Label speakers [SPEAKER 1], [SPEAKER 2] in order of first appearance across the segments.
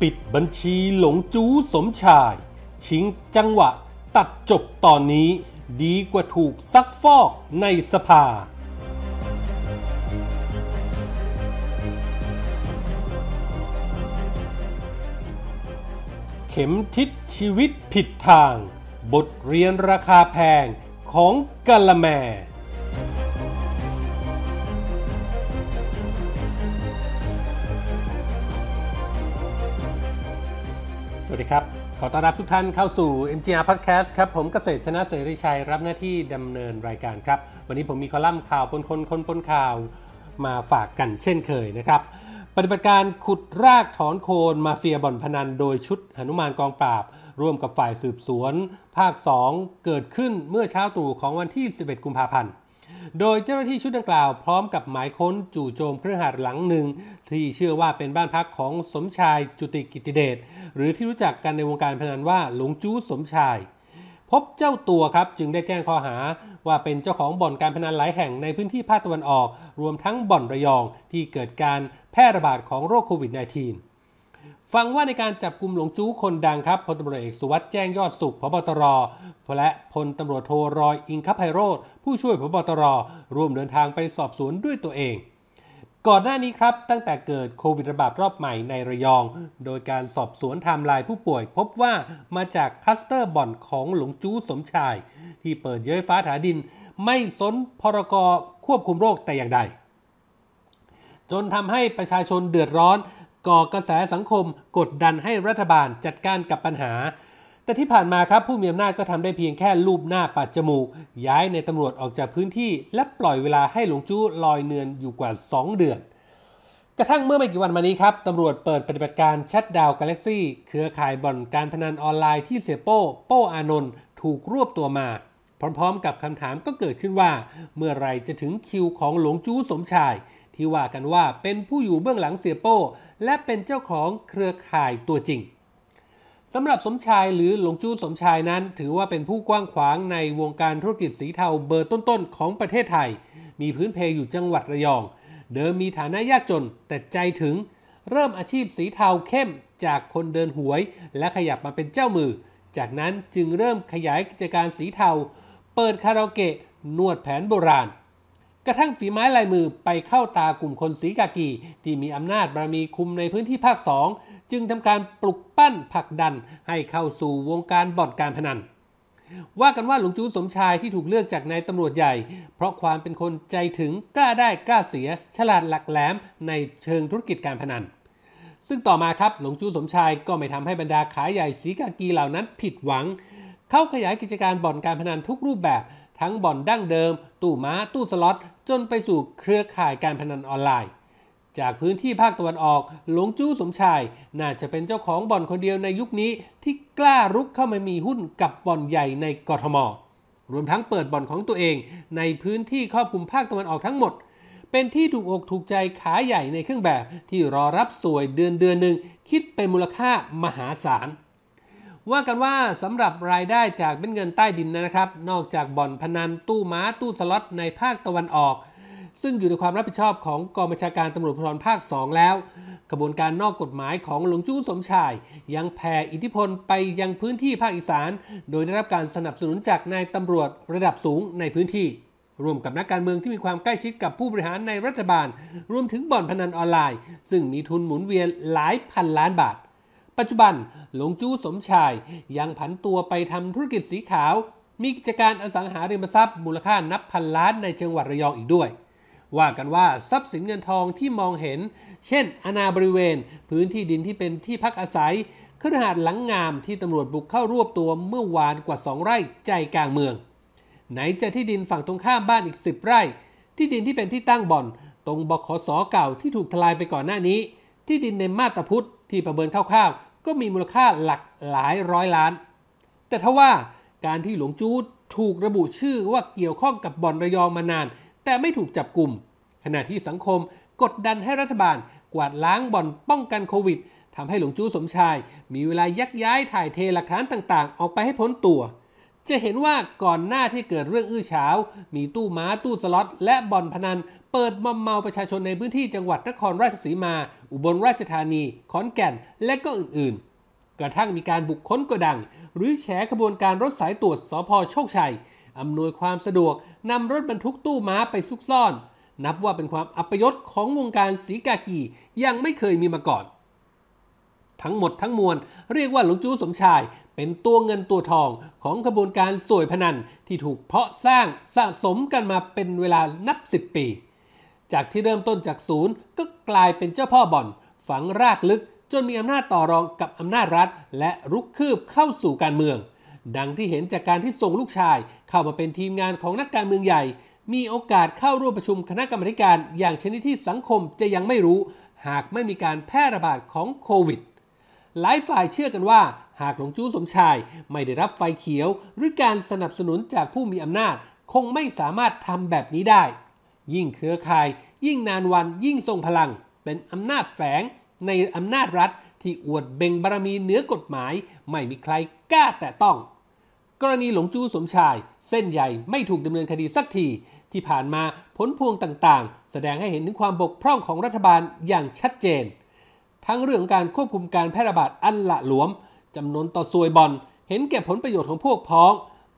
[SPEAKER 1] ปิดบัญชีหลงจู้สมชาย ชิงจังหวะตัดจบตอนนี้ ดีกว่าถูกซักฟอกในสภา เข็มทิศชีวิตผิดทาง บทเรียนราคาแพงของกะละแมครับขอต้อนรับทุกท่านเข้าสู่ MGR Podcast ครับ ผมเกษตรชนะเสรีชัยรับหน้าที่ดำเนินรายการครับ วันนี้ผมมีคอลัมน์ข่าวปนคนคนปนข่าวมาฝากกันเช่นเคยนะครับ ปฏิบัติการขุดรากถอนโคนมาเฟียบ่อนพนันโดยชุดหนุมานกองปราบ ร่วมกับฝ่ายสืบสวนภาค 2 เกิดขึ้นเมื่อเช้าตรู่ของวันที่ 11 กุมภาพันธ์โดยเจ้าหน้าที่ชุดดังกล่าวพร้อมกับหมายค้นจู่โจมเครื่องหาดหลังหนึ่ง ที่เชื่อว่าเป็นบ้านพักของสมชายจุติกิติเดชหรือที่รู้จักกันในวงการพนันว่าหลงจู้สมชาย พบเจ้าตัวครับจึงได้แจ้งข้อหาว่าเป็นเจ้าของบ่อนการพนันหลายแห่งในพื้นที่ภาคตะวันออก รวมทั้งบ่อนระยองที่เกิดการแพร่ระบาดของโรคโควิด -19 ฟังว่าในการจับกลุ่มหลงจู้คนดังครับพลตำรวจเอกสุวัสด์แจ้งยอดสุขพบตร และพลตำรวจโทรอยอิงคภัยโรธผู้ช่วยพบตรร่วมเดินทางไปสอบสวนด้วยตัวเอง ก่อนหน้านี้ครับ ตั้งแต่เกิดโควิดระบาดรอบใหม่ในระยอง โดยการสอบสวนไทม์ไลน์ผู้ป่วย พบว่ามาจากคัสเตอร์บ่อนของหลงจู้สมชาย ที่เปิดเย้ยฟ้าถาดิน ไม่สนพรกควบคุมโรคแต่อย่างใดจนทำให้ประชาชนเดือดร้อนก่อกระแสสังคมกดดันให้รัฐบาลจัดการกับปัญหา แต่ที่ผ่านมาครับ ผู้มีอำนาจก็ทำได้เพียงแค่ลูบหน้าปัดจมูก ย้ายในตำรวจออกจากพื้นที่ และปล่อยเวลาให้หลงจู้ลอยเนือนอยู่กว่า 2 เดือน กระทั่งเมื่อไม่กี่วันมานี้ครับตำรวจเปิดปฏิบัติการชัดดาวกาแล็กซี่เครือข่ายบ่อนการพนันออนไลน์ที่เสียโป้โป้อานนท์ถูกรวบตัวมา พร้อมๆ กับคำถามก็เกิดขึ้นว่า เมื่อไรจะถึงคิวของหลงจู้สมชายที่ว่ากันว่าเป็นผู้อยู่เบื้องหลังเสียโป้ และเป็นเจ้าของเครือข่ายตัวจริงสำหรับสมชายหรือหลงจู้สมชายนั้นถือว่าเป็นผู้กว้างขวางในวงการธุรกิจสีเทาเบอร์ต้นๆของประเทศไทย มีพื้นเพอยู่จังหวัดระยอง เดิมมีฐานะยากจนแต่ใจถึง เริ่มอาชีพสีเทาเข้มจากคนเดินหวย และขยับมาเป็นเจ้ามือ จากนั้นจึงเริ่มขยายกิจการสีเทา เปิดคาราโอเกะนวดแผนโบราณกระทั่งฝีไม้ลายมือไปเข้าตากลุ่มคนสีกากีที่มีอำนาจบารมีคุมในพื้นที่ภาคสองจึงทำการปลุกปั้นผลักดันให้เข้าสู่วงการบ่อนการพนัน ว่ากันว่าหลวงจูสมชายที่ถูกเลือกจากนายตำรวจใหญ่ เพราะความเป็นคนใจถึงกล้าได้กล้าเสีย ฉลาดหลักแหลมในเชิงธุรกิจการพนัน ซึ่งต่อมาครับหลวงจูสมชายก็ไม่ทำให้บรรดาขายใหญ่สีกากีเหล่านั้นผิดหวัง เข้าขยายกิจการบ่อนการพนันทุกรูปแบบทั้งบ่อนดั้งเดิมตู้ม้าตู้สล็อตจนไปสู่เครือข่ายการพนันออนไลน์จากพื้นที่ภาคตะวันออก หลงจู้สมชาย น่าจะเป็นเจ้าของบ่อนคนเดียวในยุคนี้ ที่กล้ารุกเข้ามามีหุ้นกับบ่อนใหญ่ในกทม รวมทั้งเปิดบ่อนของตัวเอง ในพื้นที่ครอบคลุมภาคตะวันออกทั้งหมด เป็นที่ถูกอกถูกใจขาใหญ่ในเครื่องแบบที่รอรับสวยเดือนเดือนหนึ่งคิดเป็นมูลค่ามหาศาลว่ากันว่าสำหรับรายได้จากเม็ดเงินใต้ดินนะครับ นอกจากบ่อนพนันตู้ม้าตู้สล็อตในภาคตะวันออก ซึ่งอยู่ในความรับผิดชอบของกองบัญชาการตำรวจภูธรภาค 2 แล้วกระบวนการนอกกฎหมายของหลวงจู้สมชาย ยังแผ่อิทธิพลไปยังพื้นที่ภาคอีสาน โดยได้รับการสนับสนุนจากนายตำรวจระดับสูงในพื้นที่รวมกับนักการเมืองที่มีความใกล้ชิดกับผู้บริหารในรัฐบาลรวมถึงบ่อนพนันออนไลน์ซึ่งมีทุนหมุนเวียนหลายพันล้านบาทปัจจุบันหลงจู้สมชาย ยังผันตัวไปทำธุรกิจสีขาว มีกิจการอสังหาริมทรัพย์ มูลค่านับพันล้านในจังหวัดระยองอีกด้วย ว่ากันว่าทรัพย์สินเงินทองที่มองเห็น เช่นอนาบริเวณ พื้นที่ดินที่เป็นที่พักอาศัยคฤหาสน์หลังงามที่ตำรวจบุกเข้ารวบตัวเมื่อวานกว่า2ไร่ใจกลางเมือง ไหนจะที่ดินฝั่งตรงข้ามบ้านอีก 10 ไร่ ที่ดินที่เป็นที่ตั้งบ่อนตรงบขสเก่าที่ถูกทลายไปก่อนหน้านี้ ที่ดินในมาตาพุทธที่ประเมินคร่าวๆก็มีมูลค่าหลักหลายร้อยล้าน แต่ทว่าการที่หลวงจูดถูกระบุชื่อว่าเกี่ยวข้องกับบ่อนระยองมานาน แต่ไม่ถูกจับกลุ่ม ขณะที่สังคมกดดันให้รัฐบาลกวาดล้างบ่อนป้องกันโควิดทำให้หลวงจู้สมชายมีเวลายักย้ายถ่ายเทหลักฐานต่างๆ ออกไปให้พ้นตัวจะเห็นว่าก่อนหน้าที่เกิดเรื่องอื้อฉาว มีตู้ม้า ตู้สล็อตและบ่อนพนัน เปิดมอมเมาประชาชนในพื้นที่จังหวัดนครราชสีมา อุบลราชธานี ขอนแก่นและก็อื่นๆ กระทั่งมีการบุกค้นกระดัง หรือแฉขบวนการรถสายตรวจสพโชคชัย อำนวยความสะดวก นำรถบรรทุกตู้ม้าไปซุกซ่อน นับว่าเป็นความอัปยศของวงการสีกากียังไม่เคยมีมาก่อน ทั้งหมดทั้งมวลเรียกว่าหลวงจู้สมชายเป็นตัวเงินตัวทองของขบวนการสวยพนัน ที่ถูกเพาะสร้างสะสมกันมาเป็นเวลานับสิบปี จากที่เริ่มต้นจากศูนย์ ก็กลายเป็นเจ้าพ่อบ่อน ฝังรากลึกจนมีอำนาจต่อรองกับอำนาจรัฐ และรุกคืบเข้าสู่การเมือง ดังที่เห็นจากการที่ส่งลูกชายเข้ามาเป็นทีมงานของนักการเมืองใหญ่ มีโอกาสเข้าร่วมประชุมคณะกรรมการอย่างชนิดที่สังคมจะยังไม่รู้ หากไม่มีการแพร่ระบาดของโควิด หลายฝ่ายเชื่อกันว่าหากหลงจู้สมชายไม่ได้รับไฟเขียวหรือการสนับสนุนจากผู้มีอำนาจคงไม่สามารถทำแบบนี้ได้ ยิ่งเครือข่าย ยิ่งนานวันยิ่งทรงพลัง เป็นอำนาจแฝง ในอำนาจรัฐที่อวดเบ่งบารมีเหนือกฎหมาย ไม่มีใครกล้าแตะต้อง กรณีหลงจู้สมชาย เส้นใหญ่ไม่ถูกดำเนินคดีสักทีที่ผ่านมาผลพวงต่างๆ แสดงให้เห็นถึงความบกพร่องของรัฐบาลอย่างชัดเจน ทั้งเรื่องการควบคุมการแพร่ระบาดอันละหลวมจำนวนต่อซวยบอลเห็นแก่ผลประโยชน์ของพวกพ้อง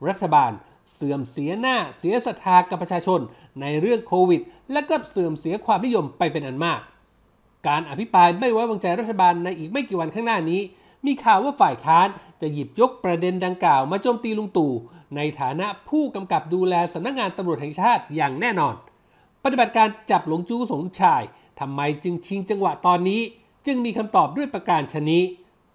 [SPEAKER 1] รัฐบาลเสื่อมเสียหน้า เสียศรัทธากับประชาชน ในเรื่องโควิด และก็เสื่อมเสียความนิยมไปเป็นอันมาก การอภิปรายไม่ไว้วางใจรัฐบาลในอีกไม่กี่วันข้างหน้านี้ มีข่าวว่าฝ่ายค้าน จะหยิบยกประเด็นดังกล่าวมาโจมตีลุงตู่ในฐานะผู้กำกับดูแลสำนักงงานตำรวจแห่งชาติอย่างแน่นอน ปฏิบัติการจับหลงจู้สมชายทำไมจึงชิงจังหวะตอนนี้ จึงมีคำตอบด้วยประการชนี้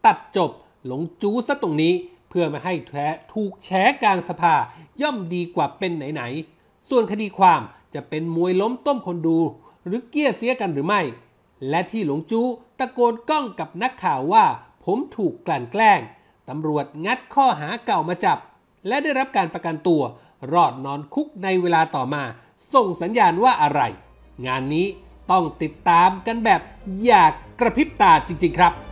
[SPEAKER 1] ตัดจบหลงจู้ซะตรงนี้เพื่อไม่ให้แท้ถูกแฉกลางสภาย่อมดีกว่าเป็นไหนๆส่วนคดีความจะเป็นมวยล้มต้มคนดูหรือเกี้ยเสียกันหรือไม่ และที่หลงจู้ตะโกนกล้องกับนักข่าวว่าผมถูกกลั่นแกล้ง ตำรวจงัดข้อหาเก่ามาจับ และได้รับการประกันตัว รอดนอนคุกในเวลาต่อมา ส่งสัญญาณว่าอะไร งานนี้ต้องติดตามกันแบบอยากกระพริบตาจริงๆครับ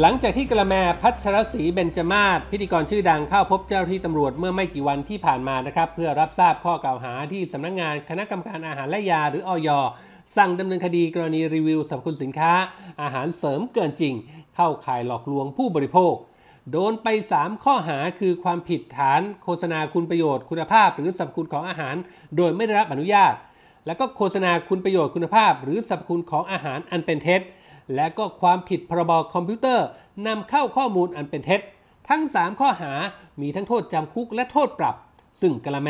[SPEAKER 1] หลังจากที่กระแมพัชรศรีเบญจมาศพิธีกรชื่อดังเข้าพบเจ้าที่ตำรวจเมื่อไม่กี่วันที่ผ่านมานะครับ เพื่อรับทราบข้อกล่าวหาที่สำนักงงานคณะกรรมการอาหาร และยาหรืออย สั่งดำเนินคดีกรณีรีวิวสรรพคุณสินค้า อาหารเสริมเกินจริง เข้าข่ายหลอกลวงผู้บริโภค โดนไป 3 ข้อหาคือความผิดฐาน โฆษณาคุณประโยชน์คุณภาพ หรือสรรพคุณของอาหาร โดยไม่ได้รับอนุญาต และก็โฆษณาคุณประโยชน์คุณภาพ หรือสรรพคุณของอาหารอันเป็นเท็จและก็ความผิดพรบคอมพิวเตอร์นำเข้าข้อมูลอันเป็นเท็จ ทั้ง 3 ข้อหา มีทั้งโทษจำคุก และโทษปรับ ซึ่งกละแม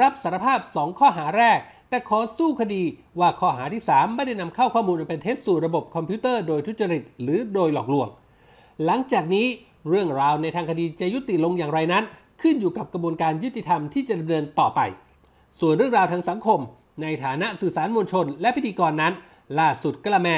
[SPEAKER 1] รับสารภาพ 2 ข้อหาแรก แต่ขอสู้คดีว่าข้อหาที่3ไม่ได้นำเข้าข้อมูลอันเป็นเท็จสู่ระบบคอมพิวเตอร์โดยทุจริตหรือโดยหลอกลวง หลังจากนี้เรื่องราวในทางคดีจะยุติลงอย่างไรนั้น ขึ้นอยู่กับกระบวนการยุติธรรมที่จะดำเนินต่อไป ส่วนเรื่องราวทางสังคม ในฐานะสื่อสารมวลชนและพิธีกรนั้นล่าสุดกละแม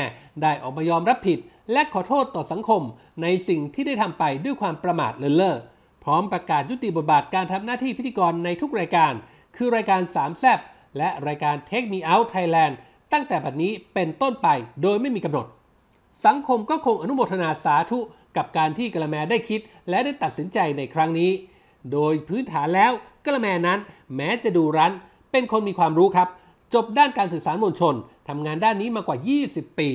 [SPEAKER 1] ได้ออกมายอมรับผิด และขอโทษต่อสังคมในสิ่งที่ได้ทำไปด้วยความประมาทเลินเล่อพร้อมประกาศยุติบทบาทการทำหน้าที่พิธีกรในทุกรายการ คือรายการสามแซบและรายการ Take Me Out Thailand ตั้งแต่บัดนี้เป็นต้นไปโดยไม่มีกำหนด สังคมก็คงอนุโมทนาสาธุกับการที่กระแมได้คิด และได้ตัดสินใจในครั้งนี้ โดยพื้นฐานแล้วกระแมนั้นแม้จะดูรั้น เป็นคนมีความรู้ครับ จบด้านการสื่อสารมวลชนทำงานด้านนี้มากว่า 20 ปี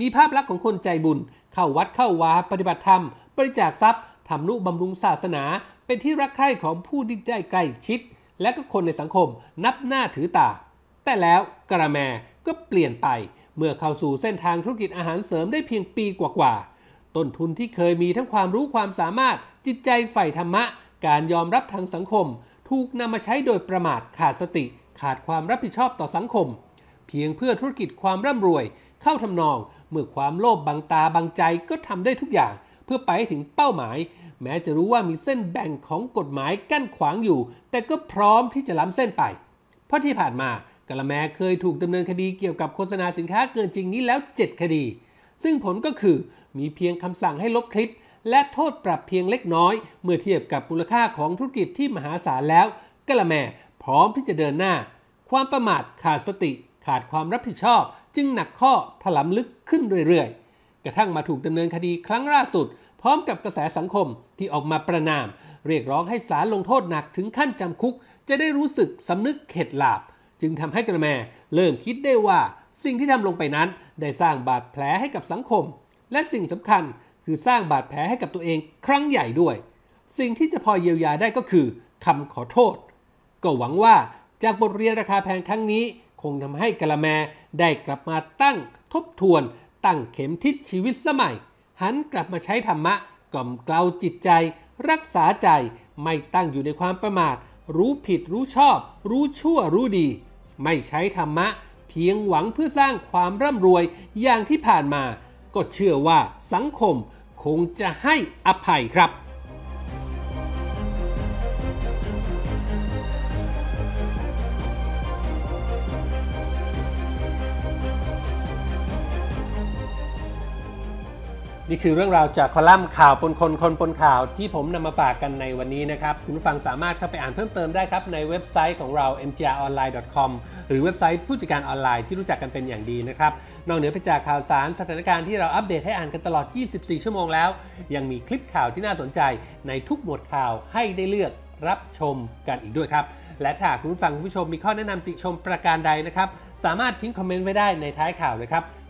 [SPEAKER 1] มีภาพลักษณ์ของคนใจบุญ เข้าวัดเข้าวาปฏิบัติธรรมบริจาคทรัพย์ทำนุบำรุงศาสนา เป็นที่รักใคร่ของผู้ที่ได้ใกล้ชิด และก็คนในสังคมนับหน้าถือตา แต่แล้วกระแมก็เปลี่ยนไป เมื่อเข้าสู่เส้นทางธุรกิจอาหารเสริมได้เพียงปีกว่าๆต้นทุนที่เคยมีทั้งความรู้ความสามารถ จิตใจใฝ่ธรรมะ การยอมรับทางสังคม ถูกนำมาใช้โดยประมาทขาดสติ ขาดความรับผิดชอบต่อสังคมเพียงเพื่อธุรกิจความร่ำรวยเข้าทำนอง เมื่อความโลภบบังตาบังใจก็ทำได้ทุกอย่าง เพื่อไปถึงเป้าหมาย แม้จะรู้ว่ามีเส้นแบ่งของกฎหมายกั้นขวางอยู่ แต่ก็พร้อมที่จะล้ำเส้นไปเพราะที่ผ่านมากละแมเคยถูกดำเนินคดีเกี่ยวกับโฆษณาสินค้าเกินจริงนี้แล้ว 7 คดี ซึ่งผลก็คือมีเพียงคำสั่งให้ลบคลิป และโทษปรับเพียงเล็กน้อย เมื่อเทียบกับมูลค่าของธุรกิจที่มหาศาลแล้วกละแมพร้อมที่จะเดินหน้า ความประมาทขาดสติขาดความรับผิดชอบจึงหนักข้อถลำลึกขึ้นเรื่อยๆ กระทั่งมาถูกดำเนินคดีครั้งล่าสุด พร้อมกับกระแสสังคมที่ออกมาประนาม เรียกร้องให้ศาลลงโทษหนักถึงขั้นจำคุก จะได้รู้สึกสำนึกเข็ดหลาบ จึงทำให้กระแมเริ่มคิดได้ว่าสิ่งที่ทำลงไปนั้นได้สร้างบาดแผลให้กับสังคม และสิ่งสำคัญคือสร้างบาดแผลให้กับตัวเองครั้งใหญ่ด้วย สิ่งที่จะพอเยียวยาได้ก็คือคำขอโทษก็หวังว่าจากบทเรียนราคาแพงครั้งนี้งทำให้กละแมได้กลับมาตั้งทบทวน ตั้งเข็มทิศชีวิตสมัย หันกลับมาใช้ธรรมะ กล่อมเกลาจิตใจ รักษาใจไม่ตั้งอยู่ในความประมาท รู้ผิดรู้ชอบ รู้ชั่วรู้ดี ไม่ใช้ธรรมะ เพียงหวังเพื่อสร้างความร่ำรวยอย่างที่ผ่านมา ก็เชื่อว่าสังคมคงจะให้อภัยครับนี่คือเรื่องราวจากคอลัมน์ข่าวปนคนคนปนข่าวที่ผมนำมาฝากกันในวันนี้นะครับ คุณผู้ฟังสามารถเข้าไปอ่านเพิ่มเติมได้ครับในเว็บไซต์ของเรา mgronline.com หรือเว็บไซต์ผู้จัดการออนไลน์ที่รู้จักกันเป็นอย่างดีนะครับ นอกเหนือไปจากข่าวสารสถานการณ์ที่เราอัปเดตให้อ่านกันตลอด 24 ชั่วโมงแล้ว ยังมีคลิปข่าวที่น่าสนใจในทุกหมวดข่าวให้ได้เลือกรับชมกันอีกด้วยครับ และถ้าคุณผู้ฟังคุณผู้ชมมีข้อแนะนำติชมประการใดนะครับสามารถทิ้งคอมเมนต์ไว้ได้ในท้ายข่าวเลยครับ